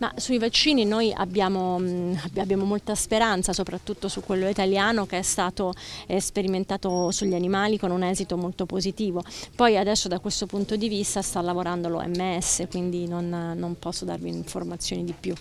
Ma sui vaccini noi abbiamo, mm, abbiamo molta speranza, soprattutto su quello italiano che è stato sperimentato sugli animali con un esito molto positivo. Poi adesso da questo punto di vista sta lavorando l'OMS, quindi non, non posso darvi informazioni di più.